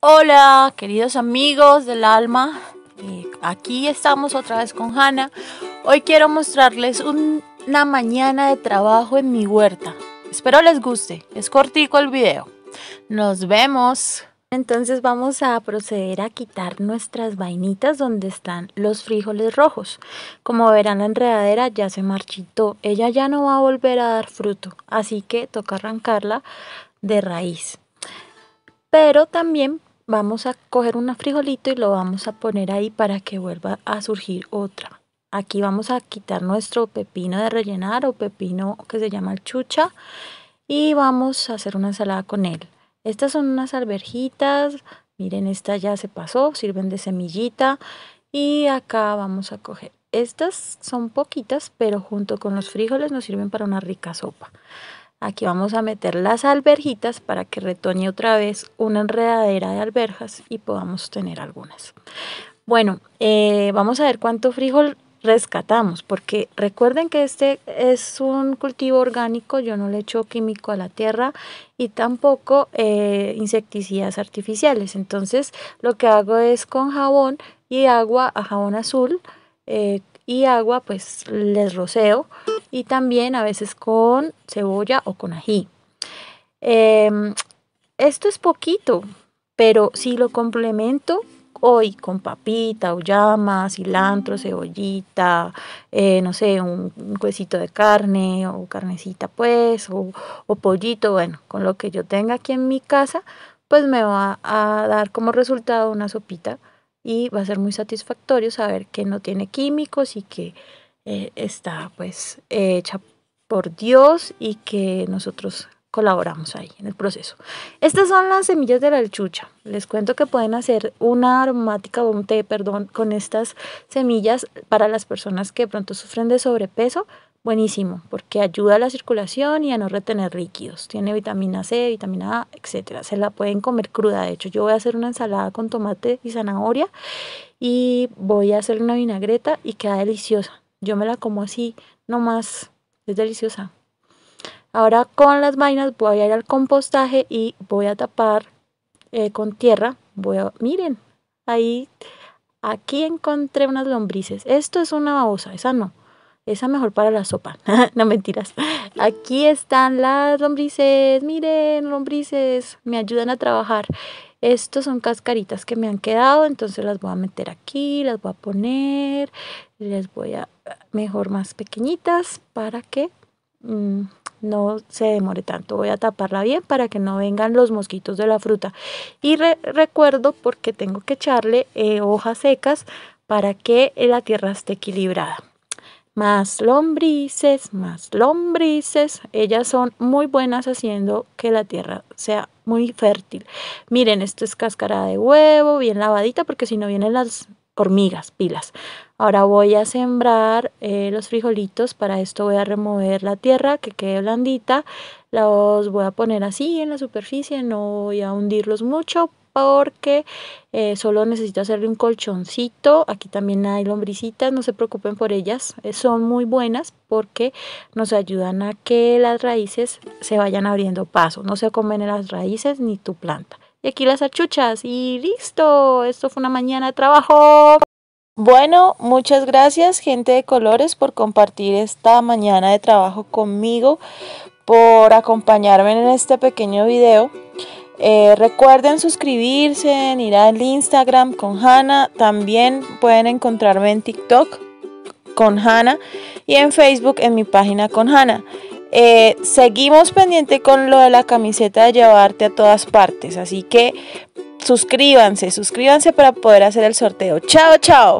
Hola, queridos amigos del alma. Eh, aquí estamos otra vez con Hanna. Hoy quiero mostrarles una mañana de trabajo en mi huerta. Espero les guste. Es cortico el video. Nos vemos. Entonces vamos a proceder a quitar nuestras vainitas donde están los frijoles rojos. Como verán la enredadera ya se marchitó. Ella ya no va a volver a dar fruto. Así que toca arrancarla de raíz. Pero también vamos a coger una frijolito y lo vamos a poner ahí para que vuelva a surgir otra. Aquí vamos a quitar nuestro pepino de rellenar o pepino que se llama chucha y vamos a hacer una ensalada con él. Estas son unas alberjitas, miren esta ya se pasó, sirven de semillita y acá vamos a coger. Estas son poquitas, pero junto con los frijoles nos sirven para una rica sopa. Aquí vamos a meter las alberjitas para que retoñe otra vez una enredadera de alberjas y podamos tener algunas. Bueno, eh, vamos a ver cuánto frijol rescatamos, porque recuerden que este es un cultivo orgánico, yo no le echo químico a la tierra y tampoco eh, insecticidas artificiales. Entonces lo que hago es con jabón y agua, a jabón azul eh, y agua, pues les roceo y también a veces con cebolla o con ají. Em, esto es poquito, pero si lo complemento hoy con papita, o llama, cilantro, cebollita, eh, no sé, un, huesito de carne o carnecita pues, o, pollito, bueno, con lo que yo tenga aquí en mi casa, pues me va a dar como resultado una sopita y va a ser muy satisfactorio saber que no tiene químicos y que eh, está pues eh, hecha por Dios y que nosotros colaboramos ahí en el proceso. Estas son las semillas de la lechucha. Les cuento que pueden hacer una aromática o un té, perdón, con estas semillas para las personas que pronto sufren de sobrepeso. Buenísimo, porque ayuda a la circulación y a no retener líquidos. Tiene vitamina C, vitamina A, etcétera. Se la pueden comer cruda. De hecho, yo voy a hacer una ensalada con tomate y zanahoria y voy a hacer una vinagreta y queda deliciosa yo me la como así, nomás. Es deliciosa. Ahora con las vainas voy a ir al compostaje y voy a tapar eh, con tierra. Voy miren, ahí, aquí encontré unas lombrices. Esto es una babosa, esa no. Esa mejor para la sopa. no mentiras. Aquí están las lombrices. Miren, lombrices, me ayudan a trabajar estos son cascaritas que me han quedado, entonces las voy a meter aquí, las voy a poner, les voy a mejor más pequeñitas para que mm, no se demore tanto. Voy a taparla bien para que no vengan los mosquitos de la fruta. Y recuerdo porque tengo que echarle eh, hojas secas para que la tierra esté equilibrada más lombrices, más lombrices. Ellas son muy buenas haciendo que la tierra sea muy fértil. Miren, esto es cáscara de huevo, bien lavadita, porque si no vienen las hormigas, pilas. Ahora voy a sembrar eh, los frijolitos, para esto voy a remover la tierra que quede blandita, los voy a poner así en la superficie, no voy a hundirlos mucho porque eh, solo necesito hacerle un colchoncito. Aquí también hay lombricitas, no se preocupen por ellas. Eh, son muy buenas porque nos ayudan a que las raíces se vayan abriendo paso. No se comen las raíces ni tu planta. Y aquí las achuchas y listo. Esto fue una mañana de trabajo. Bueno, muchas gracias gente de colores por compartir esta mañana de trabajo conmigo, por acompañarme en este pequeño video. Eh, recuerden suscribirse, ir al Instagram con Hanna. También pueden encontrarme en TikTok con Hanna y en Facebook en mi página con Hanna. Eh, seguimos pendiente con lo de la camiseta de llevarte a todas partes. Así que suscríbanse, suscríbanse para poder hacer el sorteo. Chao, chao.